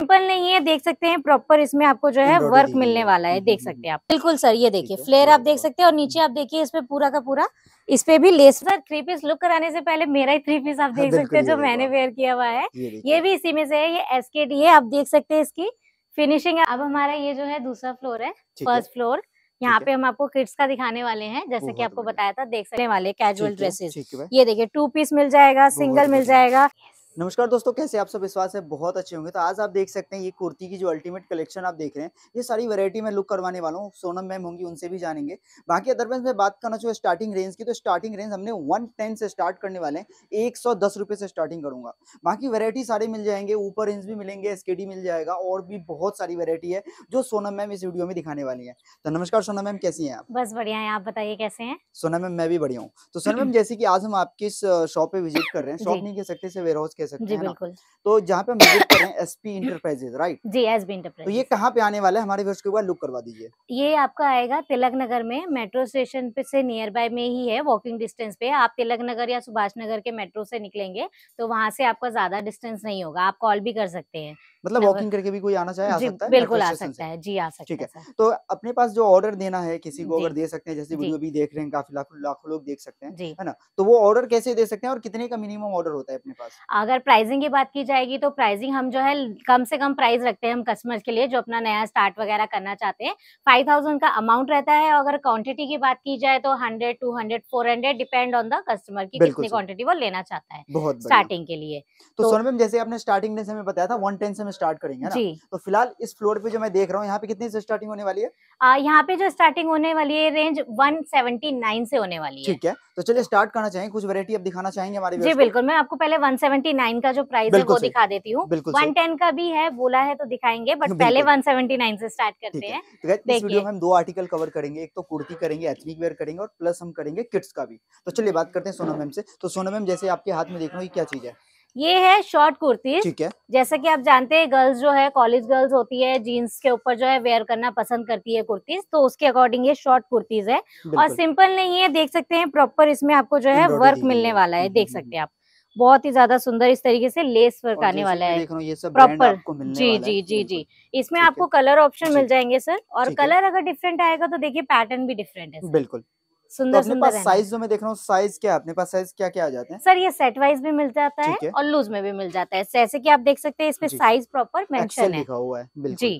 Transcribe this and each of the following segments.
Simple नहीं है देख सकते हैं प्रॉपर इसमें आपको जो है वर्क मिलने वाला है देख हम्म, सकते हैं हम्म। आप बिल्कुल सर ये देखिए फ्लेयर आप देख सकते हैं और नीचे आप देखिए इसमें पूरा का पूरा इस पे भी lace sir three piece look कराने से पहले मेरा ही थ्री पीस आप हाँ, देख सकते हैं जो मैंने वेयर किया हुआ है ये भी इसी में से है ये एस है आप देख सकते हैं इसकी फिनिशिंग अब हमारा ये जो है दूसरा फ्लोर है फर्स्ट फ्लोर यहाँ पे हम आपको किड्स का दिखाने वाले हैं जैसे कि तो आपको बताया था देख सकने वाले कैजुअल ड्रेसेस ये देखिए टू पीस मिल जाएगा सिंगल मिल जाएगा नमस्कार दोस्तों कैसे आप सब विश्वास है बहुत अच्छे होंगे तो आज आप देख सकते हैं ये कुर्ती की जो अल्टीमेट कलेक्शन आप देख रहे हैं ये सारी वैरायटी मैं लुक करवाने वाला हूँ सोनम मैम होंगी उनसे भी जानेंगे बाकी अदरवाइज मैं बात करना चाहूँ स्टार्टिंग रेंज की तो स्टार्टिंग रेंज हमने वन टेन से स्टार्ट करने वाले हैं एक सौ दस रुपये से स्टार्टिंग करूंगा बाकी वरायटी सारे मिल जाएंगे ऊपर रेंज भी मिलेंगे एस मिल जाएगा और भी बहुत सारी वेरायटी है जो सोनम मैम इस वीडियो में दिखाने वाली है तो नमस्कार सोनम मैम कैसी है आप बस बढ़िया है आप बताइए कैसे है सोनम मैम मैं भी बढ़िया हूँ तो सोनम मैम जैसे की आज हम आपकी शॉप पे विजिट कर रहे हैं शॉप नहीं कह सकते वेयर हाउस कह सकते हैं बिल्कुल तो जहाँ पे हम विजिट कर एस पी इंटरप्राइजेज राइट जी एस बी इंटरप्राइज तो ये कहाँ पे आने वाला है हमारे व्यवस्था को लुक करवा दीजिए ये आपका आएगा तिलक नगर में मेट्रो स्टेशन पे से नियर बाय में ही है वॉकिंग डिस्टेंस पे आप तिलक नगर या सुभाष नगर के मेट्रो से निकलेंगे तो वहाँ से आपका ज्यादा डिस्टेंस नहीं होगा आप कॉल भी कर सकते हैं मतलब वॉकिंग करके भी कोई आना चाहे आ सकता है बिल्कुल आ सकता है जी आ सकता है ठीक है तो अपने पास जो ऑर्डर देना है किसी को अगर दे सकते हैं जैसे वीडियो भी देख रहे हैं काफी लाखों लाखों लोग देख सकते हैं है ना तो वो ऑर्डर कैसे दे सकते हैं और कितने का मिनिमम ऑर्डर होता है अपने पास अगर प्राइसिंग की बात की जाएगी तो प्राइसिंग हम जो है कम से कम प्राइस रखते हैं हम कस्टमर्स के लिए जो अपना नया स्टार्ट वगैरह करना चाहते हैं फाइव थाउजेंड का अमाउंट रहता है अगर क्वांटिटी की बात की जाए तो hundred two hundred four hundred depend on the customer की कितनी क्वांटिटी वो लेना चाहता है स्टार्टिंग के लिए तो, तो सोनम जैसे आपने स्टार्टिंग में बताया था वन टेन से स्टार्ट करेंगे ना तो फिलहाल इस फ्लोर पे जो मैं देख रहा हूँ यहाँ पे कितनी से स्टार्टिंग होने वाली है यहाँ पे जो स्टार्टिंग होने वाली है रेंज 179 से होने वाली है ठीक है तो चलिए स्टार्ट करना चाहेंगे कुछ वैरायटी अब दिखाना चाहेंगे हमारे जी बिल्कुल मैं आपको पहले 179 का जो प्राइस है वो दिखा देती हूँ 110 का भी है बोला है तो दिखाएंगे बट पहले 179 से स्टार्ट करते हैं तो इस वीडियो में हम दो आर्टिकल कवर करेंगे एक तो कुर्ती करेंगे एथनिक वेयर करेंगे और प्लस हम करेंगे किड्स का भी तो चलिए बात करते हैं सोना मैम से तो सोना मैम जैसे आपके हाथ में देख रहा हूँ क्या चीज है ये है शॉर्ट कुर्तीज ठीक है जैसा कि आप जानते हैं गर्ल्स जो है कॉलेज गर्ल्स होती है जीन्स के ऊपर जो है वेयर करना पसंद करती है कुर्तीज तो उसके अकॉर्डिंग ये शॉर्ट कुर्तीज है और सिंपल नहीं है देख सकते हैं प्रॉपर इसमें आपको जो है वर्क मिलने वाला है देख सकते हैं आप बहुत ही ज्यादा सुंदर इस तरीके से लेस वर्क आने वाला है प्रॉपर जी जी जी जी इसमें आपको कलर ऑप्शन मिल जाएंगे सर और कलर अगर डिफरेंट आएगा तो देखिए पैटर्न भी डिफरेंट है बिल्कुल सुंदर तो सुंदर साइज जो मैं देख रहा हूँ साइज क्या अपने पास साइज क्या क्या आ जाते हैं सर ये सेट वाइज भी मिल जाता है और लूज में भी मिल जाता है जैसे की आप देख सकते हैं इसमें साइज प्रॉपर मैं लिखा हुआ है जी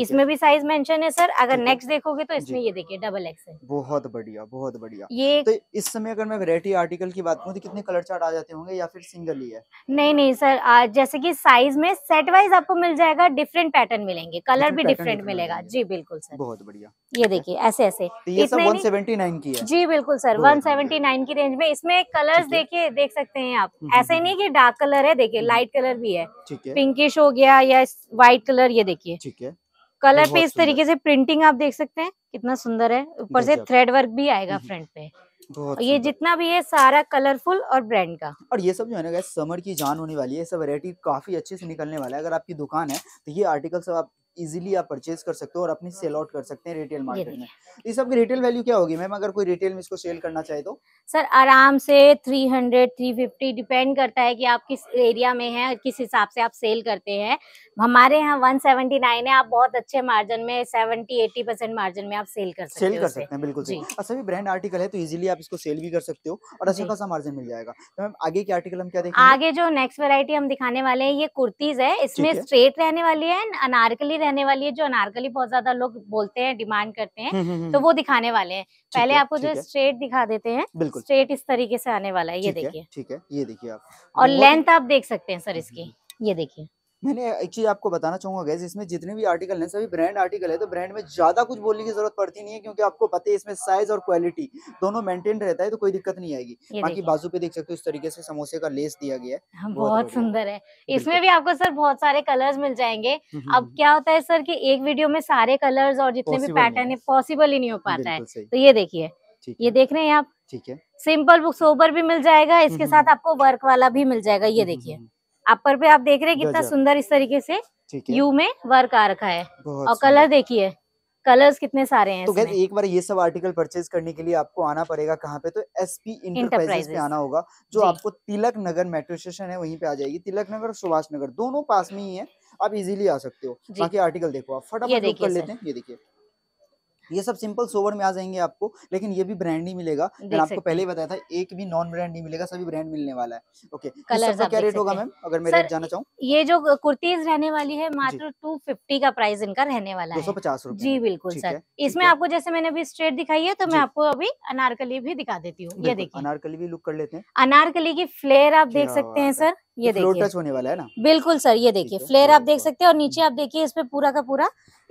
इसमें भी साइज मेंशन है सर अगर नेक्स्ट देखोगे तो इसमें ये देखिए डबल एक्स है बहुत बढ़िया बहुत बढ़िया ये तो इस समय अगर मैं वेरायटी आर्टिकल की बात करूँ तो कितने कलर चार्ट आ जाते होंगे या फिर सिंगल ही है नहीं नहीं सर जैसे की साइज में सेट वाइज आपको मिल जाएगा डिफरेंट पैटर्न मिलेंगे कलर भी डिफरेंट मिलेगा जी बिल्कुल सर बहुत बढ़िया ये देखिए ऐसे ऐसे वन सेवेंटी नाइन की है जी बिल्कुल सर वन सेवेंटी नाइन की रेंज में इसमें कलर देखिए देख सकते हैं आप हम्म, हम्म, ऐसा ही हम्म। नहीं की डार्क कलर है देखिए लाइट कलर भी है पिंकिश हो गया या व्हाइट कलर ये देखिए ठीक है कलर पे इस तरीके से प्रिंटिंग आप देख सकते हैं कितना सुंदर है ऊपर से थ्रेड वर्क भी आएगा फ्रंट पे ये जितना भी है सारा कलरफुल और ब्रांड का और ये सब जो है ना समर की जान होने वाली है सब वेरायटी काफी अच्छे से निकलने वाला है अगर आपकी दुकान है तो ये आर्टिकल सब आप इजीली आप परचेज कर सकते हो और अपनी सेल आउट कर सकते हैं रिटेल मार्केट में इस सबकी रिटेल वैल्यू क्या होगी मैम अगर कोई रिटेल में इसको सेल करना चाहे तो सर आराम से 300 350 डिपेंड करता है कि आप किस एरिया में हैं किस हिसाब से आप सेल करते हैं हमारे यहाँ 179 है आप बहुत अच्छे मार्जिन में सेवेंटी 80 परसेंट मार्जिन में आप सेल कर सकते सेल कर सकते हैं बिल्कुल अच्छा भी ब्रांड आर्टिकल है तो इजिली आप इसको सेल भी कर सकते हो और अच्छा खासा मार्जिन मिल जाएगा तो मैम आगे के आर्टिकल हम क्या देखें आगे जो नेक्स्ट वेरायटी हम दिखाने वाले हैं ये कुर्तीज है इसमें स्ट्रेट रहने वाली है अनारकली रहने वाली है जो अनारकली बहुत ज्यादा लोग बोलते हैं डिमांड करते हैं हम्म, हम्म, हम्म। तो वो दिखाने वाले हैं पहले आपको जो स्ट्रेट दिखा देते हैं स्ट्रेट इस तरीके से आने वाला है ये देखिए ठीक है ये देखिए आप और लेंथ आप देख सकते हैं सर इसकी ये देखिए मैंने एक चीज़ आपको बताना चाहूँगा गैस इसमें जितने भी आर्टिकल हैं सभी ब्रांड आर्टिकल है तो ब्रांड में ज़्यादा कुछ बोलने की जरूरत पड़ती नहीं है क्योंकि आपको पता है इसमें साइज और क्वालिटी दोनों मेंटेन रहता है तो कोई दिक्कत नहीं आएगी बाकी बाजू पे देख सकते हो इस तरीके से समोसे का लेस दिया गया है हाँ, बहुत सुंदर है इसमें भी आपको सर बहुत सारे कलर्स मिल जाएंगे हम्म, हम्म, अब हम्म। क्या होता है सर की एक वीडियो में सारे कलर्स और जितने भी पैटर्न है पॉसिबल ही नहीं हो पाता है तो ये देखिए ये देख रहे हैं आप ठीक है सिंपल बुक्स ओवर भी मिल जाएगा इसके साथ आपको वर्क वाला भी मिल जाएगा ये देखिए अपर पे आप देख रहे हैं कितना सुंदर इस तरीके से यू में वर्क आ रखा है और कलर देखिए कलर्स कितने सारे हैं तो एक बार ये सब आर्टिकल परचेज करने के लिए आपको आना पड़ेगा कहाँ पे तो एसपी इंटरप्राइजेस पे आना होगा जो आपको तिलक नगर मेट्रो स्टेशन है वहीं पे आ जाएगी तिलक नगर और सुभाष नगर दोनों पास में ही है आप इजीली आ सकते हो बाकी आर्टिकल देखो आप फटाफट कर लेते हैं ये देखिए ये सब सिंपल सोवर में आ जाएंगे आपको लेकिन ये भी ब्रांड ही मिलेगा मैंने आपको पहले ही बताया था एक भी नॉन ब्रांड नहीं मिलेगा सभी ब्रांड मिलने वाला है ओके कलर क्या रेट होगा मैम अगर मैं रेट जाना चाहूँ ये जो कुर्तीज रहने वाली है मात्र टू फिफ्टी का प्राइस इनका रहने वाला है दो सौ पचास जी बिल्कुल सर इसमें आपको जैसे मैंने अभी स्ट्रेट दिखाई है तो मैं आपको अभी अनारकली भी दिखा देती हूँ ये देखिए अनारकली भी लुक कर लेते हैं अनारकली की फ्लेयर आप देख सकते हैं सर ये देखिए टच होने वाला है ना बिल्कुल सर ये देखिए फ्लेयर आप देख सकते हैं और नीचे आप देखिए इस पे पूरा का पूरा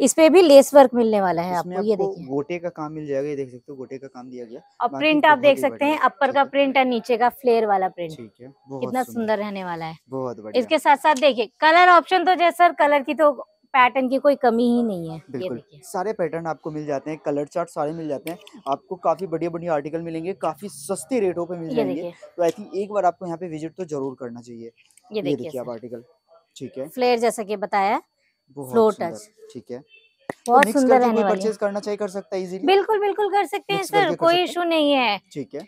इस पे भी लेस वर्क मिलने वाला है आपको ये देखिए गोटे का काम मिल जाएगा ये देख सकते हो गोटे का काम दिया गया और प्रिंट आप देख सकते हैं अपर का प्रिंट और नीचे का फ्लेयर वाला प्रिंट ठीक है कितना सुंदर रहने वाला है बहुत बढ़िया इसके साथ साथ देखिए कलर ऑप्शन तो जैसे सर कलर की तो पैटर्न की कोई कमी ही नहीं है बिल्कुल सारे पैटर्न आपको मिल जाते हैं कलर चार्ट सारे मिल जाते हैं आपको काफी बढ़िया बढ़िया आर्टिकल मिलेंगे काफी सस्ते रेटों पे मिल जाएंगे तो आई थिंक एक बार आपको यहाँ पे विजिट तो जरूर करना चाहिए ये देखिए आप आर्टिकल ठीक है फ्लेयर जैसा की बताया ठीक है तो बहुत सुंदर परचेज करना चाहिए कर सकता है इजीली बिल्कुल बिल्कुल कर सकते हैं सर कोई इशू नहीं है ठीक है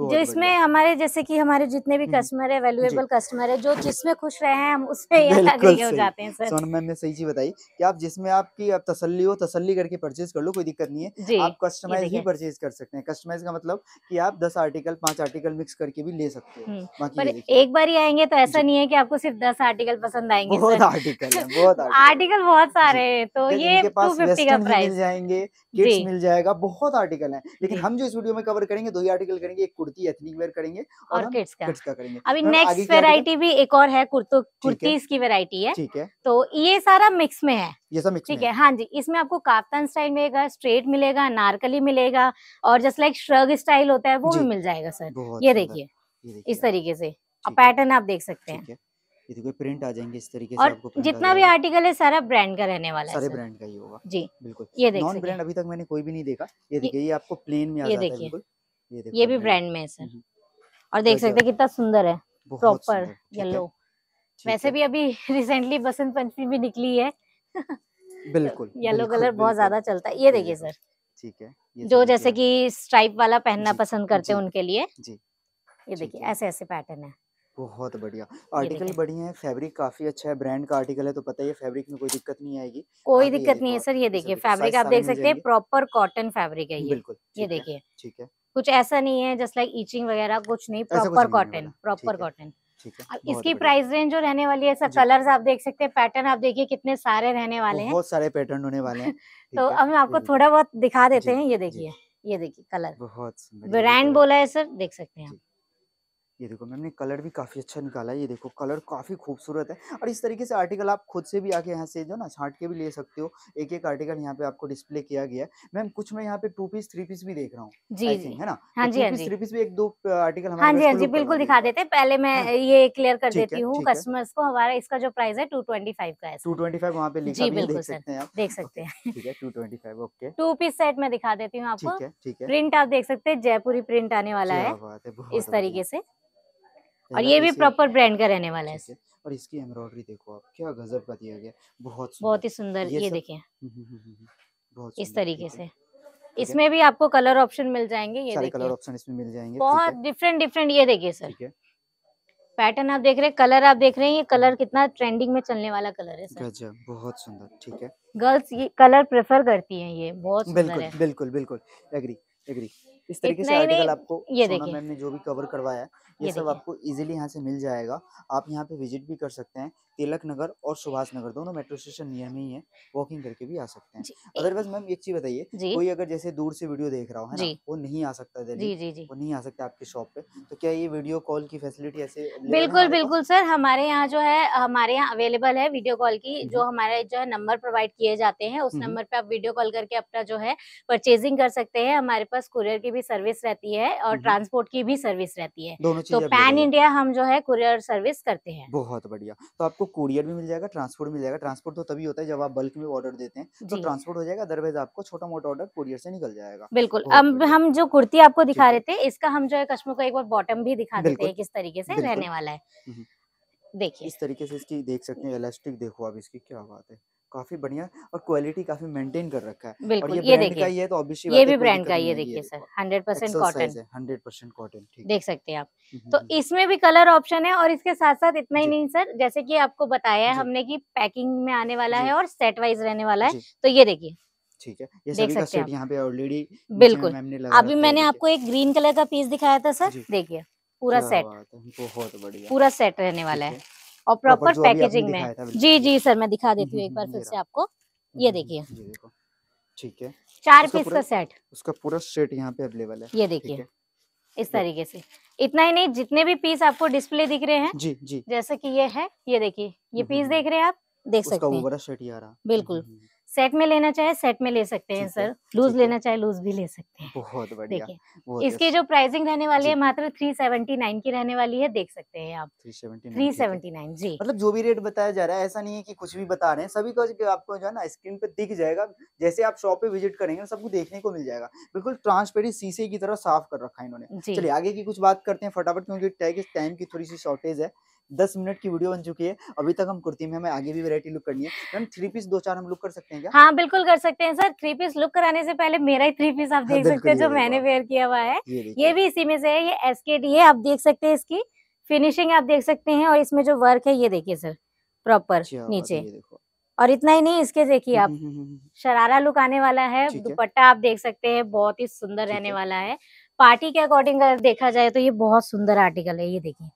जो इसमें हमारे जैसे कि हमारे जितने भी कस्टमर है वैल्यूएबल कस्टमर है जो जिसमें खुश रहे हैं हम उसमें हो जाते हैं सर सोनम मैम ने सही चीज बताई कि आप जिसमें आपकी आप तसल्ली हो तसल्ली करके परचेज कर लो कोई दिक्कत नहीं है आप कस्टमाइज ही परचेज कर सकते हैं कस्टमाइज का मतलब कि आप दस आर्टिकल पांच आर्टिकल मिक्स करके भी ले सकते हैं हम्म, एक बार ही आएंगे तो ऐसा नहीं है की आपको सिर्फ दस आर्टिकल पसंद आएंगे बहुत आर्टिकल बहुत आर्टिकल बहुत सारे है तो ये मिल जाएंगे किड्स मिल जाएगा बहुत आर्टिकल है लेकिन हम जो इस वीडियो में कवर करेंगे दो ही आर्टिकल करेंगे एक कुर्ती एथनिक वेयर करेंगे और, किड्स का किड्स का करेंगे अभी नेक्स्ट वेरायटी भी एक और है कुर्तीज की वेरायटी है ठीक है तो ये सारा मिक्स में है ये सब ठीक है हाँ जी इसमें आपको काफ्तान स्टाइल मिलेगा स्ट्रेट मिलेगा नारकली मिलेगा और जस्ट लाइक श्रग स्टाइल होता है वो भी मिल जाएगा सर ये देखिए इस तरीके से पैटर्न आप देख सकते हैं ये देखो प्रिंट आ जाएंगे इस तरीके से और आपको जितना भी आर्टिकल है सारा ब्रांड का रहने वाला है सारे ब्रांड का ही होगा जी बिल्कुल ये नॉन ब्रांड अभी तक मैंने कोई भी नहीं देखा ये देखिए ये आपको प्लेन में आ जाता है बिल्कुल ये, भी ब्रांड में है सर हम्म। और देख सकते हैं कितना सुंदर है प्रॉपर येलो वैसे भी अभी रिसेंटली बसंत पंचमी भी निकली है बिल्कुल येलो कलर बहुत ज्यादा चलता है ये देखिए सर ठीक है जो जैसे कि स्ट्राइप वाला पहनना पसंद करते हैं उनके लिए जी ये देखिए ऐसे ऐसे पैटर्न है बहुत बढ़िया आर्टिकल बढ़िया है फैब्रिक काफी अच्छा है ब्रांड का आर्टिकल है तो पता है फैब्रिक में कोई दिक्कत नहीं आएगी कोई दिक्कत नहीं है सर तो ये देखिए फैब्रिक आप देख सकते हैं प्रॉपर कॉटन फैब्रिक है ये बिल्कुल ये देखिए ठीक है कुछ ऐसा नहीं है जस्ट लाइक ईचिंग वगैरह कुछ नहीं प्रॉपर कॉटन प्रॉपर कॉटन अब इसकी प्राइस रेंज जो रहने वाली है सब कलर्स आप देख सकते हैं पैटर्न आप देखिए कितने सारे रहने वाले हैं बहुत सारे पैटर्न होने वाले हैं तो अब हम आपको थोड़ा बहुत दिखा देते हैं ये देखिए ये देखिए कलर बहुत ब्रांड बोला है सर देख सकते हैं आप ये देखो मैम ने कलर भी काफ़ी अच्छा निकाला है ये देखो कलर काफ़ी खूबसूरत है और इस तरीके से आर्टिकल आप खुद से भी आके यहाँ से जो ना छाट के भी ले सकते हो एक एक आर्टिकल यहाँ पे आपको डिस्प्ले किया गया है मैम कुछ मैं यहाँ पे टू पीस थ्री पीस भी देख रहा हूँ जी जी है ना तो हाँ जी पीस थ्री पीस भी एक दो आर्टिकल हाँ जी हाँ जी बिल्कुल दिखा देते हैं पहले मैं हाँ। ये क्लियर कर देती हूँ कस्टमर्स को हमारा इसका जो प्राइस है टू ट्वेंटी फाइव का है टू ट्वेंटी फाइव वहाँ पे जी बिल्कुल सर देख सकते हैं ठीक है two twenty five okay two piece set में दिखा देती हूँ आपको प्रिंट आप देख सकते हैं जयपुरी प्रिंट आने वाला है इस तरीके से और ये भी प्रॉपर ब्रांड का रहने वाला है और इसकी एम्ब्रॉयडरी देखो आप क्या गजब का दिया गया बहुत बहुत ही सुंदर ये, देखिए हम्म, हम्म, हम्म, इस तरीके से इसमें भी आपको कलर ऑप्शन मिल जाएंगे ये सारे कलर ऑप्शन इसमें मिल जाएंगे बहुत डिफरेंट डिफरेंट ये देखिए सर पैटर्न आप देख रहे हैं कलर आप देख रहे हैं ये कलर कितना ट्रेंडिंग में चलने वाला कलर है सर बहुत सुंदर ठीक है गर्ल्स ये कलर प्रेफर करती हैं ये बहुत सुंदर है बिल्कुल बिल्कुल बिल्कुल एग्री एग्री इस तरीके से आर्टिकल आपको ये सोना मैम ने जो भी कवर हाँ, करवाया है ये, ये सब आपको इजीली यहाँ से मिल जाएगा आप यहाँ पे विजिट भी कर सकते हैं तिलक नगर और सुभाष नगर दोनों मेट्रो स्टेशन नियर में ही है वॉकिंग करके भी आ सकते हैं अदरवाइज मैम एक चीज बताइए कोई अगर जैसे दूर से वीडियो देख रहा हो है ना वो नहीं आ सकता जी। वो नहीं आ सकता आपके शॉप पे तो क्या ये वीडियो कॉल की फैसिलिटी ऐसे बिल्कुल बिल्कुल सर हमारे यहाँ जो है हमारे यहाँ अवेलेबल है वीडियो कॉल की हम्म। जो हमारे जो है नंबर प्रोवाइड किए जाते हैं उस हम्म, हम्म। नंबर पे आप वीडियो कॉल करके अपना जो है परचेजिंग कर सकते हैं हमारे पास कुरियर की भी सर्विस रहती है और ट्रांसपोर्ट हम्म, हम्म। की भी सर्विस रहती है तो पैन इंडिया हम जो है कुरियर सर्विस करते हैं बहुत बढ़िया तो आपको कुरियर भी मिल जाएगा ट्रांसपोर्ट मिल जाएगा ट्रांसपोर्ट तो तभी होता है जब आप बल्क में ऑर्डर देते हैं तो ट्रांसपोर्ट हो जाएगा अदरवाइज आपको छोटा मोटा ऑर्डर कुरियर से निकल जाएगा बिल्कुल अब हम जो कुर्ती आपको दिखा रहे थे इसका हम जो है कश्मो को एक बार बॉटम भी दिखा देते हैं किस तरीके से रहने वाला है हम्म। देखिए इस तरीके से इसकी देख सकते हैं इलास्टिक देखो आप इसकी क्या बात है काफी बढ़िया और क्वालिटी काफी मेंटेन कर रखा है बिल्कुल और ये, ये ब्रांड का ये तो ऑब्वियसली ये भी ब्रांड का ये देखिए sir 100% percent cotton hundred percent cotton देख सकते हैं आप हम्म, हम्म, तो हम्म। इसमें भी कलर ऑप्शन है और इसके साथ साथ इतना ही नहीं सर जैसे कि आपको बताया है हमने की पैकिंग में आने वाला है और सेट वाइज रहने वाला है तो ये देखिए ठीक है ये देख सकते यहाँ पे ऑलरेडी बिल्कुल अभी मैंने आपको एक ग्रीन कलर का पीस दिखाया था सर देखिए पूरा सेट बहुत बढ़िया पूरा सेट रहने वाला है और प्रॉपर पैकेजिंग में जी जी सर मैं दिखा देती हूँ हम्म, एक हम्म, बार हम्म, फिर से आपको ये देखिए ठीक है चार पीस का सेट उसका पूरा सेट यहाँ पे अवेलेबल है ये देखिए इस तरीके से इतना ही नहीं जितने भी पीस आपको डिस्प्ले दिख रहे हैं जी जी जैसे कि ये है ये देखिए ये पीस देख रहे हैं आप देख सकते हैं बिल्कुल सेट में लेना चाहे सेट में ले सकते हैं सर लूज लेना चाहे लूज भी ले सकते हैं बहुत बढ़िया देखिए इसकी जो प्राइसिंग रहने वाली है मात्र थ्री सेवेंटी नाइन की रहने वाली है देख सकते हैं आप थ्री सेवेंटी नाइन जी मतलब जो भी रेट बताया जा रहा है ऐसा नहीं है कि कुछ भी बता रहे हैं सभी को आपको जो है ना स्क्रीन पे दिख जाएगा जैसे आप शॉप पे विजिट करेंगे सबको देखने को मिल जाएगा बिल्कुल ट्रांसपेरेंट शीशे की तरह साफ कर रखा है इन्होंने चलिए आगे की कुछ बात करते हैं फटाफट क्योंकि टाइम की थोड़ी सी शॉर्टेज है दस मिनट की वीडियो बन चुकी है अभी तक हम कुर्ती में हमें आगे भी वेरायटी लुक करनी है मैम थ्री पीस दो चार हम लुक कर सकते हैं क्या हाँ बिल्कुल कर सकते हैं सर थ्री पीस लुक कराने से पहले मेरा ही थ्री पीस आप हाँ, देख सकते हैं जो मैंने वेयर किया हुआ है ये भी इसी में से है ये एस है आप देख सकते हैं इसकी फिनिशिंग आप देख सकते हैं और इसमें जो वर्क है ये देखिए सर प्रॉपर अच्छा, नीचे और इतना ही नहीं इसके देखिए आप हम्म, हम्म, हम्म, शरारा लुक आने वाला है दुपट्टा आप देख सकते हैं बहुत ही सुंदर रहने वाला है पार्टी के अकॉर्डिंग अगर देखा जाए तो ये बहुत सुंदर आर्टिकल है ये देखिए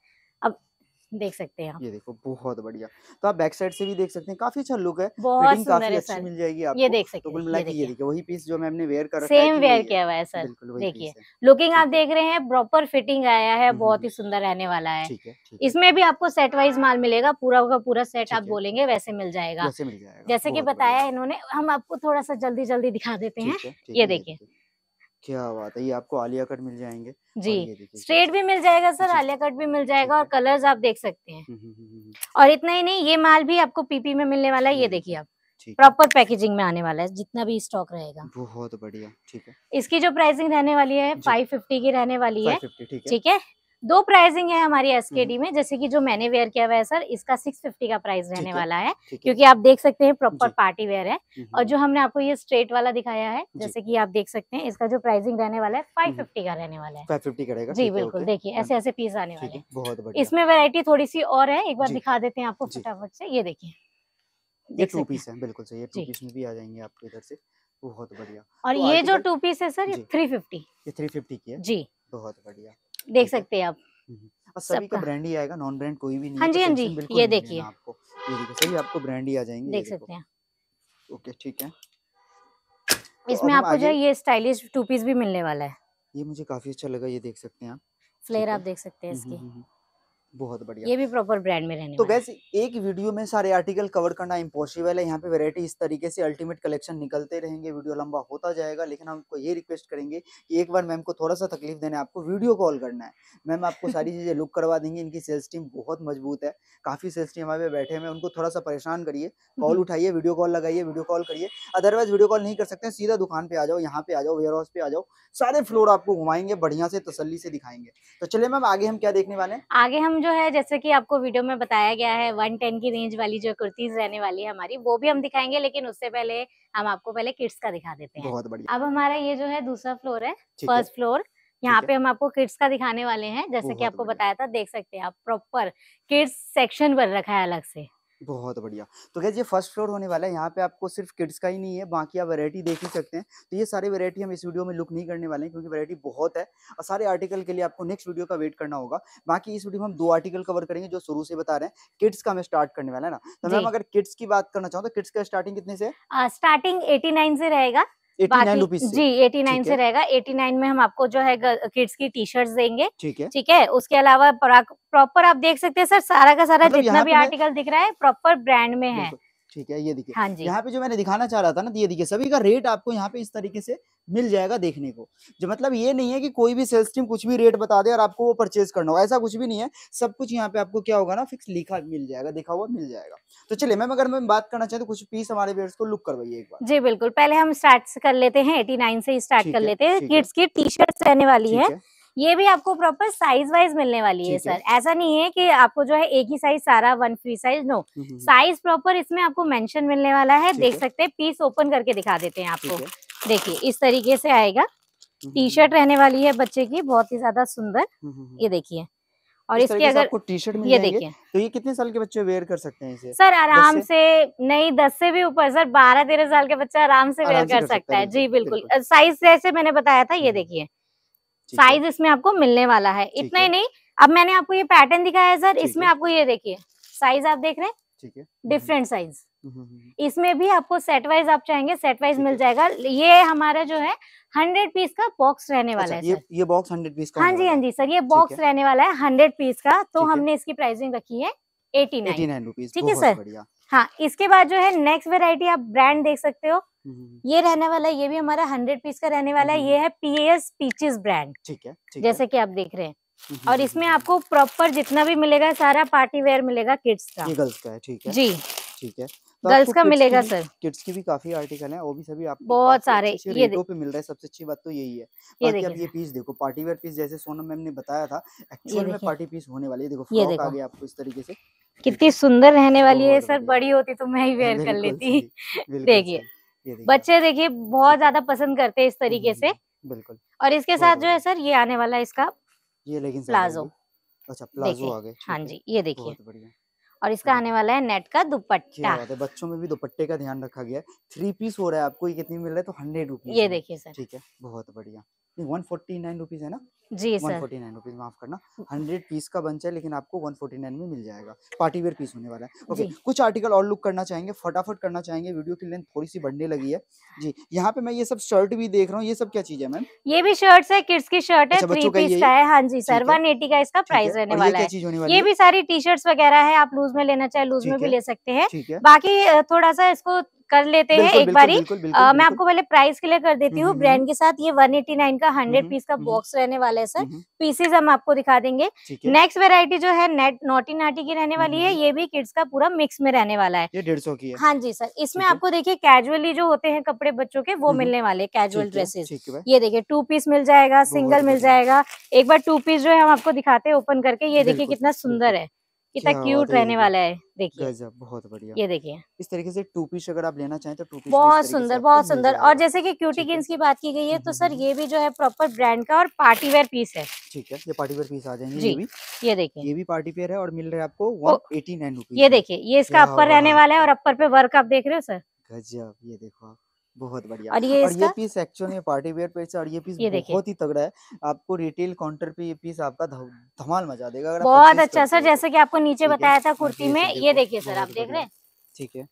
देख सकते हैं ये देखो बहुत बढ़िया तो आप बैक साइड से भी देख सकते हैं काफी अच्छा लुक है बहुत सुंदर अच्छी मिल जाएगी आपको ये देख सकते तो हैं ये देखिए वही पीस जो मैंने वेयर कर सेम वेयर किया हुआ है सर देखिए लुकिंग आप देख रहे हैं प्रॉपर फिटिंग आया है हम्म, हम्म, बहुत ही हम्म। सुंदर रहने वाला है इसमें भी आपको सेट वाइज माल मिलेगा पूरा का पूरा सेट आप बोलेंगे वैसे मिल जाएगा जैसे की बताया इन्होंने हम आपको थोड़ा सा जल्दी जल्दी दिखा देते हैं ये देखिए क्या बात है ये आपको आलिया कट मिल जाएंगे जी स्ट्रेट भी मिल जाएगा सर आलिया कट भी मिल जाएगा और कलर्स आप देख सकते हैं हम्म, हम्म, हम्म, और इतना ही नहीं ये माल भी आपको पीपी में मिलने वाला है ये देखिए आप प्रॉपर पैकेजिंग में आने वाला है जितना भी स्टॉक रहेगा बहुत बढ़िया ठीक है इसकी जो प्राइसिंग रहने वाली है फाइव फिफ्टी की रहने वाली है ठीक है दो प्राइसिंग है हमारी एसकेडी हम्म। में जैसे कि जो मैंने वेयर किया हुआ है सर इसका 650 का प्राइस रहने वाला है क्योंकि आप देख सकते हैं प्रॉपर पार्टी वेयर है हम्म, और हम्म। जो हमने आपको ये स्ट्रेट वाला दिखाया है जैसे कि आप देख सकते हैं इसका जो प्राइसिंग रहने वाला है फाइव फिफ्टी का रहने वाला है करेगा जी बिल्कुल देखिए हाँ। ऐसे ऐसे पीस आने वाले बहुत इसमें वेरायटी थोड़ी सी और है एक बार दिखा देते हैं आपको फटाफट से ये देखिए ये टू पीस है बिल्कुल सही है टू पीस में भी आ जाएंगे आपके इधर से बहुत बढ़िया और तो ये जो टू पीस है सर ये थ्री फिफ्टी थ्री फिफ्टी की है जी बहुत बढ़िया देख सकते हैं आप हम्म, हम्म। सभी का ब्रांड ही आएगा नॉन ब्रांड कोई भी नहीं हाँ तो जी हाँ जी ये देखिए आपको ये देखिए सभी आपको ब्रांड ही आ जाएंगे देख सकते हैं ओके ठीक है तो इसमें आपको जो ये स्टाइलिश टू पीस भी मिलने वाला है ये मुझे काफी अच्छा लगा ये देख सकते हैं आप फ्लेयर आप देख सकते हैं हम्म, इसकी बहुत बढ़िया ये भी प्रॉपर ब्रांड में रहने तो वैसे एक वीडियो में सारे आर्टिकल कवर करना इम्पोसिबल है यहाँ पे वैरायटी इस तरीके से अल्टीमेट कलेक्शन निकलते रहेंगे वीडियो लंबा होता जाएगा लेकिन हम आपको ये रिक्वेस्ट करेंगे कि एक बार मैम को थोड़ा सा तकलीफ देना है आपको वीडियो कॉल करना है मैम आपको सारी चीज़ें लुक करवा देंगे इनकी सेल्स टीम बहुत मजबूत है काफ़ी सेल्स टीम हमारे बैठे हैं उनको थोड़ा सा परेशान करिए कॉल हम्म। उठाइए वीडियो कॉल लगाइए वीडियो कॉल करिए अदरवाइज वीडियो कॉल नहीं कर सकते सीधा दुकान पे आ जाओ यहाँ पे आ जाओ वेयर हाउस पे आ जाओ सारे फ्लोर आपको घुमाएंगे बढ़िया से तसली से दिखाएंगे तो चले मैम आगे हम क्या देखने वाले हैं आगे हम जो है जैसे कि आपको वीडियो में बताया गया है 110 की रेंज वाली जो कुर्तीज रहने वाली है हमारी वो भी हम दिखाएंगे लेकिन उससे पहले हम आपको पहले किड्स का दिखा देते हैं बहुत बढ़िया अब हमारा ये जो है दूसरा फ्लोर है फर्स्ट फ्लोर यहाँ पे हम आपको किड्स का दिखाने वाले हैं जैसे कि आपको बताया था देख सकते हैं आप प्रॉपर किड्स सेक्शन पर रखा है अलग से बहुत बढ़िया तो क्या ये फर्स्ट फ्लोर होने वाला है यहाँ पे आपको सिर्फ किड्स का ही नहीं है बाकी आप वैरायटी देख ही सकते हैं तो ये सारी वैरायटी हम इस वीडियो में लुक नहीं करने वाले हैं क्योंकि वैरायटी बहुत है और सारे आर्टिकल के लिए आपको नेक्स्ट वीडियो का वेट करना होगा बाकी इस वीडियो में हम दो आर्टिकल कवर करेंगे जो शुरू से बता रहे हैं किड्स का हम स्टार्ट करने वाला है ना तो मैम अगर किड्स की बात करना चाहूँ तो किड्स का स्टार्टिंग कितने से स्टार्टिंग एटी से रहेगा 89 रुपीस जी 89 से रहेगा 89 में हम आपको जो है किड्स की टी शर्ट देंगे ठीक है ठीक है उसके अलावा प्रॉपर आप देख सकते हैं सर सारा का सारा मतलब जितना भी आर्टिकल दिख रहा है प्रॉपर ब्रांड में है ठीक है ये देखिए हाँ जी यहाँ पे जो मैंने दिखाना चाह रहा था ना तो ये देखिए सभी का रेट आपको यहाँ पे इस तरीके से मिल जाएगा देखने को जो मतलब ये नहीं है कि कोई भी सेल्स टीम कुछ भी रेट बता दे और आपको वो परचेज करना होगा ऐसा कुछ भी नहीं है सब कुछ यहाँ पे आपको क्या होगा ना फिक्स लिखा मिल जाएगा देखा हुआ मिल जाएगा तो चलिए मैम अगर मैं बात करना चाहते तो कुछ पीस हमारे को लुक करवाइए एक बार जी बिल्कुल पहले हम स्टार्ट कर लेते हैं एटी से स्टार्ट कर लेते हैं किड्स की टी शर्ट रहने वाली है ये भी आपको प्रॉपर साइज वाइज मिलने वाली है सर ऐसा नहीं है कि आपको जो है एक ही साइज सारा one free size no size proper इसमें आपको मेंशन मिलने वाला है देख सकते हैं पीस ओपन करके दिखा देते हैं आपको देखिए इस तरीके से आएगा टी हम्म, शर्ट हम्म, हम्म। रहने वाली है बच्चे की बहुत ही ज्यादा सुंदर ये देखिए और इसके अगर टी शर्ट ये देखिए तो ये कितने साल के बच्चे वेयर कर सकते हैं इसे सर आराम से नहीं दस से भी ऊपर सर बारह तेरह साल के बच्चा आराम से वेयर कर सकता है जी बिल्कुल साइज जैसे मैंने बताया था ये देखिए साइज इसमें आपको मिलने वाला है इतना ही नहीं अब मैंने आपको ये पैटर्न दिखाया है सर इसमें आपको ये देखिए साइज आप देख रहे हैं ठीक है डिफरेंट हम्म। साइज हम्म, हम्म, इसमें भी आपको सेट वाइज आप चाहेंगे सेट वाइज मिल जाएगा ये हमारा जो है हंड्रेड पीस का बॉक्स रहने वाला अच्छा, है ये, ये बॉक्स हंड्रेड पीस का हाँ जी हाँ जी सर ये बॉक्स रहने वाला है हंड्रेड पीस का तो हमने इसकी प्राइसिंग रखी है एटी नाइन रुपीज ठीक है सर हाँ इसके बाद जो है नेक्स्ट वेराइटी आप ब्रांड देख सकते हो हम्म। ये रहने वाला है ये भी हमारा हंड्रेड पीस का रहने वाला है ये हम्म। है एस पीचेस ब्रांड ठीक है ठीक जैसे कि आप देख रहे हैं हम्म, और इसमें आपको प्रॉपर जितना भी मिलेगा सारा पार्टी वेयर मिलेगा किड्स का गर्ल्स का है ठीक है जी ठीक है तो गर्ल्स का मिलेगा सर किड्स की भी काफी आर्टिकल है वो भी सभी आप बहुत सारे ये पे मिल रहा है सबसे अच्छी बात तो यही है ये ये पीस देखो पार्टी वेयर पीस जैसे सोनम मैम ने बताया था एक्चुअल में पार्टी पीस होने वाली है देखो फ्रॉक आ गया आपको इस तरीके से कितनी सुंदर रहने वाली है सर बड़ी होती तो मैं ही वेयर कर लेती देखिए बच्चे देखिए बहुत ज्यादा पसंद करते हैं इस तरीके से बिल्कुल और इसके साथ जो है सर ये आने वाला है इसका ये लेकिन प्लाजो अच्छा प्लाजो आ गए हाँ जी ये देखिए और इसका हाँ आने वाला है नेट का दुपट्टा बच्चों में भी दुपट्टे का ध्यान रखा गया है थ्री पीस हो रहा है आपको ये कितनी मिल रहा है तो हंड्रेड रुपीज ये देखिए सर ठीक है बहुत बढ़िया वन फोर्टी नाइन रुपीज है ना जी वन फोर्टी नाइन रुपीज माफ करना हंड्रेड पीस का बंच है लेकिन आपको वन फोर्टी नाइन में मिल जाएगा पार्टी वेयर पीस होने वाला है ओके okay, कुछ आर्टिकल और लुक करना चाहेंगे फटाफट करना चाहेंगे वीडियो की लेंथ थोड़ी सी बढ़ने लगी है जी यहाँ पे मैं ये सब शर्ट भी देख रहा हूँ ये सब क्या चीज है मैम ये भी शर्ट है किड्स की शर्ट है थ्री अच्छा, पीस का है हाँ जी सर वन एटी का इसका प्राइस रहने वाला है ये भी सारी टी शर्ट वगैरह है आप लूज में लेना चाहे लूज में भी ले सकते हैं बाकी थोड़ा सा इसको कर लेते हैं एक बार मैं आपको पहले प्राइस क्लियर कर देती हम्म, हूँ ब्रांड हम्म, हम्म। के साथ ये 189 का 100 पीस का बॉक्स रहने वाला है सर पीसेज हम आपको दिखा देंगे नेक्स्ट वेरायटी जो है नेट नोटी नाटी की रहने वाली है ये भी किड्स का पूरा मिक्स में रहने वाला है डेढ़ सौ की हाँ जी सर इसमें आपको देखिए कैजुअली जो होते हैं कपड़े बच्चों के वो मिलने वाले कैजुअल ड्रेसेस ये देखिए टू पीस मिल जाएगा सिंगल मिल जाएगा एक बार टू पीस जो है हम आपको दिखाते हैं ओपन करके ये देखिए कितना सुंदर है कितना क्यूट रहने वाला है देखिए बहुत बढ़िया ये देखिए इस तरीके से टू पीस अगर आप लेना चाहें तो टू पीस बहुत सुंदर बहुत सुंदर और जैसे कि क्यूटी गिन्स की बात की गई है तो हम्म, सर हम्म। ये भी जो है प्रॉपर ब्रांड का और पार्टी वेयर पीस है ठीक है ये पार्टी वेयर पीस आ जाएंगे जी ये देखिए ये भी पार्टी वेयर है और मिल रहा है आपको एटी नाइन ये देखिए ये इसका अपर रहने वाला है और अपर पे वर्क आप देख रहे हो सर गजब ये देखो आप बहुत बढ़िया और ये और ये पीस एक्चुअली में पार्टी वेयर पे और ये पीस ये बहुत ही तगड़ा है आपको रिटेल काउंटर पे ये पीस आपका धमाल मजा देगा अगर बहुत अच्छा सर तो जैसे कि आपको नीचे बताया था हाँ कुर्ती में ये देखिए सर आप देख रहे हैं ठीक है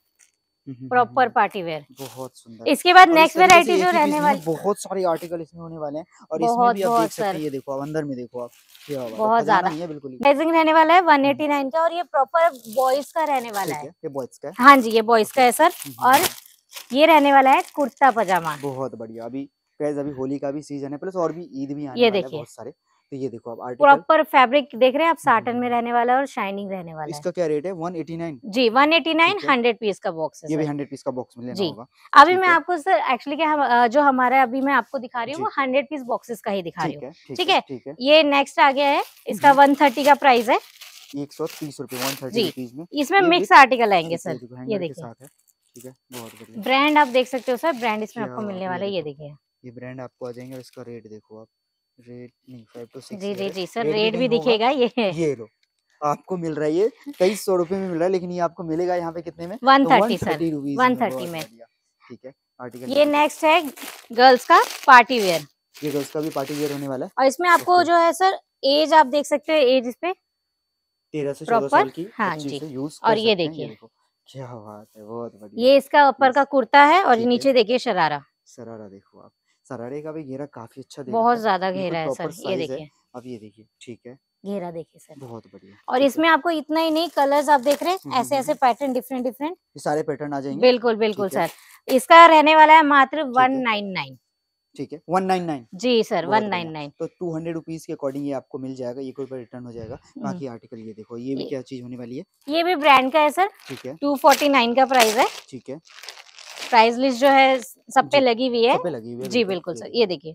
प्रॉपर पार्टी वेयर बहुत सुंदर इसके बाद नेक्स्ट वेराइटी जो रहने वाली बहुत सारे आर्टिकल इसमें होने वाले हैं और बहुत, इसमें भी आप देख सकते हैं ये देखो आप अंदर में देखो आप बहुत ज्यादा बिल्कुल प्राइसिंग रहने वाला है नाइन हम्म, हम्म। का और ये प्रॉपर बॉयज का रहने वाला है हाँ जी ये बॉयज का है सर हम्म, और ये रहने वाला है कुर्ता पजामा बहुत बढ़िया अभी गैस अभी होली का भी सीजन है प्लस और भी ईद भी आने ये देखिए बहुत सारे तो ये देखो आप प्रॉपर फैब्रिक देख रहे हैं आप साटन में हम्म। रहने वाला और शाइनिंग रहने वाला इसका क्या रेट है 189 जी 189 100 पीस का बॉक्स है ये भी 100 पीस का बॉक्स मिलेगा जी होगा। अभी मैं आपको सर एक्चुअली क्या जो हमारा अभी मैं आपको दिखा रही हूँ वो हंड्रेड पीस बॉक्सेस का ही दिखा रही हूँ ठीक है ये नेक्स्ट आ गया है इसका वन हम्म। का प्राइस है एक सौ तीस रूपए इसमें मिक्स आर्टिकल आएंगे सर ये देखिए ठीक है बहुत बढ़िया ब्रांड आप देख सकते हो सर ब्रांड इसमें आपको मिलने वाला है ये देखिए ये ब्रांड आपको आ जाएंगे इसका रेट देखो आप रेट नहीं फाइव टू सिक्स जी जी जी सर रेट भी दिखेगा ये ये लो आपको मिल रहा है ये तेईस सौ रूपये में मिल रहा है लेकिन ये आपको मिलेगा यहाँ पे कितने में वन तो थर्टी सर वन थर्टी में ठीक है आर्टिकल ये नेक्स्ट है गर्ल्स का पार्टी वेयर ये गर्ल्स का भी पार्टी वेयर होने वाला है और इसमें आपको जो है सर एज आप देख सकते हो एज इस पे तेरह से चौदह साल की हाँ जी यूज और ये देखिए क्या बात है बहुत बढ़िया ये इसका ऊपर का कुर्ता है और नीचे देखिए शरारा शरारा देखो आप शरारे का भी घेरा काफी अच्छा बहुत ज्यादा तो घेरा है सर ये देखिए अब ये देखिए ठीक है घेरा देखिए सर बहुत बढ़िया और इसमें आपको इतना ही नहीं कलर्स आप देख रहे हैं ऐसे ऐसे पैटर्न डिफरेंट डिफरेंट सारे पैटर्न आ जाएंगे बिल्कुल बिल्कुल सर इसका रहने वाला है मात्र वन नाइन नाइन ठीक है वन नाइन नाइन जी सर वन नाइन नाइन तो टू हंड्रेड रुपीज के अकॉर्डिंग ये आपको मिल जाएगा एक रुपए रिटर्न हो जाएगा हम्म। बाकी आर्टिकल ये देखो ये भी क्या चीज होने वाली है ये भी ब्रांड का है सर ठीक है टू फोर्टी नाइन का प्राइस है ठीक है प्राइस लिस्ट जो है सब पे लगी हुई है लगी हुई जी बिल्कुल सर ये देखिए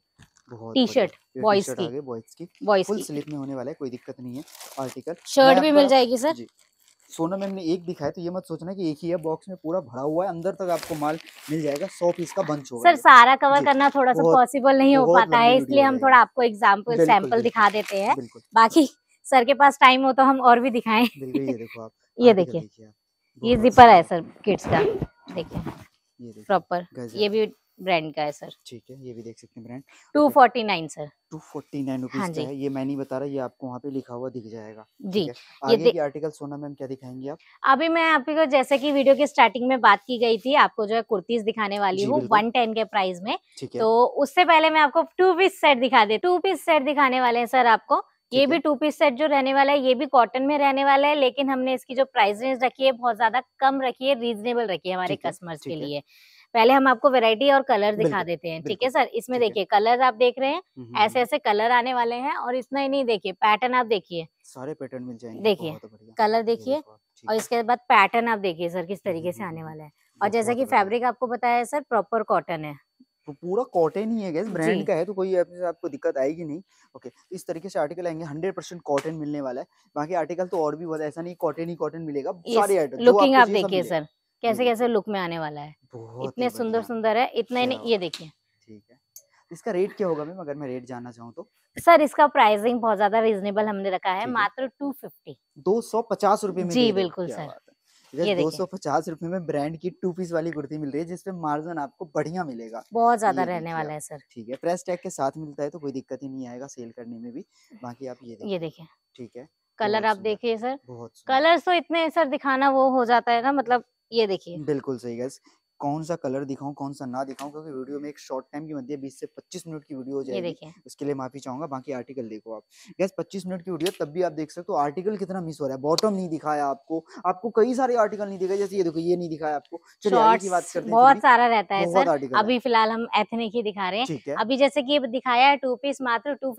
टी शर्ट बॉयज की बॉयज की फुल स्लिप में होने वाला है कोई दिक्कत नहीं है आर्टिकल शर्ट भी मिल जाएगी सर सोना मैम ने एक दिखाया तो ये मत सोचना कि एक ही है बॉक्स में पूरा भरा हुआ है अंदर तक आपको माल मिल जाएगा सौ पीस का बंच होगा सर सारा कवर करना थोड़ा सा पॉसिबल नहीं हो पाता है इसलिए हम थोड़ा आपको एग्जाम्पल सैंपल दिखा देते हैं बाकी सर के पास टाइम हो तो हम और भी दिखाए ये देखिए ये जिपर है सर किड्स का देखिए प्रॉपर ये भी ब्रांड का है सर ठीक है ये भी देख सकते हैं brand two forty nine sir two forty nine rupees हाँ का है ये मैं नहीं बता रहा ये आपको वहाँ पे लिखा हुआ दिख जाएगा जी आगे ये, ये आर्टिकल सोना मैम क्या दिखाएंगे आप अभी मैं आपको जैसे कि वीडियो के स्टार्टिंग में बात की गई थी आपको जो है कुर्तीज दिखाने वाली हूँ वन टेन के प्राइस में तो उससे पहले मैं आपको टू पीस सेट दिखा दे टू पीस सेट दिखाने वाले हैं सर आपको ये भी टू पीस सेट जो रहने वाला है ये भी कॉटन में रहने वाला है लेकिन हमने इसकी जो प्राइस रेंज रखी है बहुत ज्यादा कम रखी है रीजनेबल रखी है हमारे कस्टमर्स के लिए पहले हम आपको वेराइटी और कलर दिखा देते हैं ठीक है सर इसमें देखिए कलर आप देख रहे हैं हम्म, हम्म, ऐसे हम्म। ऐसे कलर आने वाले हैं और इतना ही नहीं देखिए पैटर्न आप देखिए सारे पैटर्न मिल जाएंगे देखिए कलर देखिए और इसके बाद पैटर्न आप देखिए सर किस तरीके से आने वाला है और जैसा की फेब्रिक आपको बताया है सर प्रॉपर कॉटन है तो पूरा कॉटन ही है ब्रांड का है तो कोई आपको दिक्कत आएगी नहीं ओके इस तरीके से आर्टिकल आएंगे हंड्रेड परसेंट कॉटन मिलने वाला है बाकी आर्टिकल तो और भी बहुत ऐसा नहीं कॉटन ही कॉटन मिलेगा सारे आर्टिकल लुकिंग आप देखिए सर कैसे कैसे लुक में आने वाला है इतने सुंदर सुंदर है इतना ही ये देखिए ठीक है इसका रेट क्या होगा मैम अगर मैं रेट जानना चाहूँ तो सर इसका प्राइसिंग बहुत ज्यादा रीजनेबल हमने रखा है मात्र टू फिफ्टी दो सौ पचास रूपए में जी बिल्कुल सर ये दो सौ पचास रूपए में ब्रांड की टू पीस वाली कुर्ती मिल रही है जिसपे मार्जिन आपको बढ़िया मिलेगा बहुत ज्यादा रहने वाला है सर ठीक है प्रेस टैग के साथ मिलता है तो कोई दिक्कत ही नहीं आएगा सेल करने में भी बाकी आप ये ये देखिए ठीक है कलर आप देखिए सर कलर तो इतने सर दिखाना वो हो जाता है ना मतलब ये देखिए बिल्कुल सही गैस कौन सा कलर दिखाऊं कौन सा ना दिखाऊं क्योंकि वीडियो में एक शॉर्ट टाइम की मध्य 20 से 25 मिनट की वीडियो हो जाएगी उसके लिए माफी चाहूंगा बाकी आर्टिकल देखो आप गैस 25 मिनट की वीडियो तब भी आप देख सकते हो आर्टिकल कितना मिस हो रहा है बॉटम नहीं दिखाया आपको आपको कई सारे आर्टिकल नहीं दिखाए जैसे ये देखो ये नहीं दिखाया आपको चलिए की बात करते हैं बहुत सारा रहता है सर अभी फिलहाल हम एथनिक ही दिखा रहे हैं अभी जैसे की दिखाया है टू पीस मात्र टू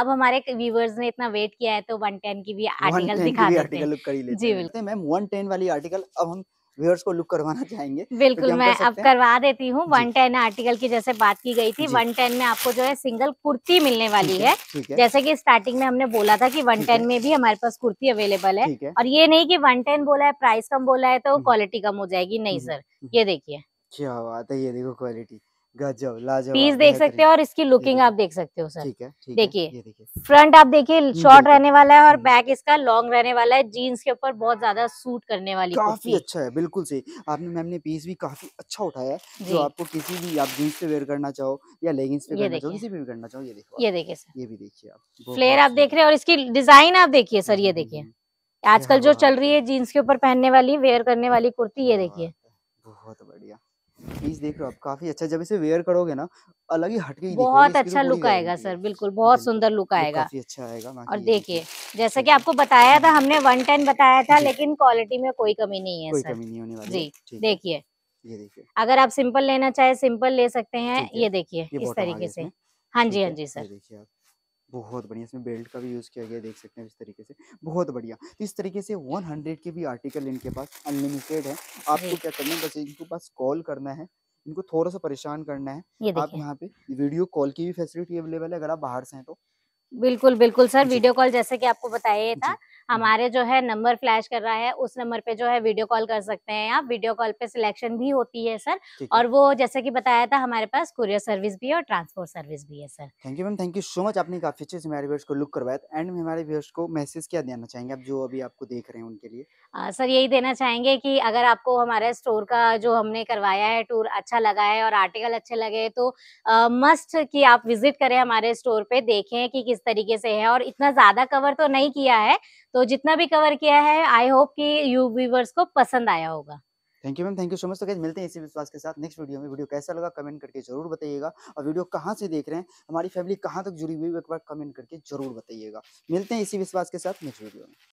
अब हमारे व्यूवर्स ने इतना वेट किया है तो वन की भी आर्टिकल दिखा देते हैं जी बिल्कुल मैम वन वाली आर्टिकल अब हम व्यूअर्स को लुक करवाना चाहेंगे तो बिल्कुल तो मैं अब करवा देती हूँ वन टेन आर्टिकल की जैसे बात की गई थी वन टेन में आपको जो है सिंगल कुर्ती मिलने वाली है, जैसे कि स्टार्टिंग में हमने बोला था कि वन टेन में भी हमारे पास कुर्ती अवेलेबल है, है और ये नहीं कि वन टेन बोला है प्राइस कम बोला है तो क्वालिटी हम्म। कम हो जाएगी नहीं सर हम्म। हम्म। ये देखिए क्या बात है ये देखो क्वालिटी गजब लाजवाब पीस देख सकते हो और इसकी लुकिंग आप देख सकते हो सर ठीक है देखिए फ्रंट आप देखिए शॉर्ट हम्म, रहने वाला है और बैक हम्म। इसका लॉन्ग रहने वाला है जीन्स के ऊपर बहुत ज्यादा सूट करने वाली काफी अच्छा है बिल्कुल सही आपने मैम ने पीस भी काफी अच्छा उठाया है जो आपको किसी भी आप जीन्स पे वेयर करना चाहो या लेगिंग्स पे करना किसी भी करना चाहो ये देखो ये देखिए सर ये भी देखिए आप फ्लेयर आप देख रहे हैं और इसकी डिजाइन आप देखिए सर ये हम्म, देखिए आजकल जो चल रही है जीन्स के ऊपर पहनने वाली वेयर करने वाली कुर्ती ये देखिए बहुत बढ़िया पीस देख रहे हो आप काफी अच्छा जब इसे वेयर करोगे ना अलग ही हटके बहुत तो अच्छा लुक आएगा सर बिल्कुल बहुत सुंदर लुक आएगा काफी अच्छा आएगा और देखिए जैसा कि आपको बताया था हमने वन टेन बताया था लेकिन क्वालिटी में कोई कमी नहीं है कोई कमी नहीं होने वाली जी देखिए ये देखिए अगर आप सिंपल लेना चाहे सिंपल ले सकते हैं ये देखिए इस तरीके से हाँ जी हाँ जी सर देखिए आप बहुत बढ़िया इसमें बेल्ट का भी यूज़ किया गया देख सकते हैं इस तरीके से बहुत बढ़िया तो इस तरीके से 100 के भी आर्टिकल इनके पास अनलिमिटेड है आपको क्या करना है बस इनके पास कॉल करना है इनको थोड़ा सा परेशान करना है आप यहाँ पे वीडियो कॉल की भी फैसिलिटी अवेलेबल है अगर आप बाहर से हैं तो बिल्कुल बिल्कुल सर वीडियो कॉल जैसे कि आपको बताया था हमारे जो है नंबर फ्लैश कर रहा है उस नंबर पे जो है वीडियो कॉल कर सकते हैं आप वीडियो कॉल पे सिलेक्शन भी होती है सर और वो जैसे कि बताया था हमारे पास कुरियर सर्विस भी है और ट्रांसपोर्ट सर्विस भी है sir thank you ma'am thank you so much आपने काफी अच्छे से हमारे व्यूअर्स को लुक करवाया एंड हमारे व्यूअर्स को मैसेज क्या देना चाहेंगे आप जो अभी आपको देख रहे हैं उनके लिए आ, सर यही देना चाहेंगे की अगर आपको हमारे स्टोर का जो हमने करवाया है टूर अच्छा लगा है और आर्टिकल अच्छे लगे तो मस्ट की आप विजिट करें हमारे स्टोर पे देखें की किस तरीके से है और इतना ज्यादा कवर तो नहीं किया है तो जितना भी कवर किया है आई होप कि यू व्यूवर्स को पसंद आया होगा thank you ma'am thank you so much तो कैसे मिलते हैं इसी विश्वास के साथ नेक्स्ट वीडियो में वीडियो कैसा लगा कमेंट करके जरूर बताइएगा और वीडियो कहाँ से देख रहे हैं हमारी फैमिली कहाँ तक जुड़ी हुई एक बार कमेंट करके जरूर बताइएगा मिलते हैं इसी विश्वास के साथ नेक्स्ट वीडियो में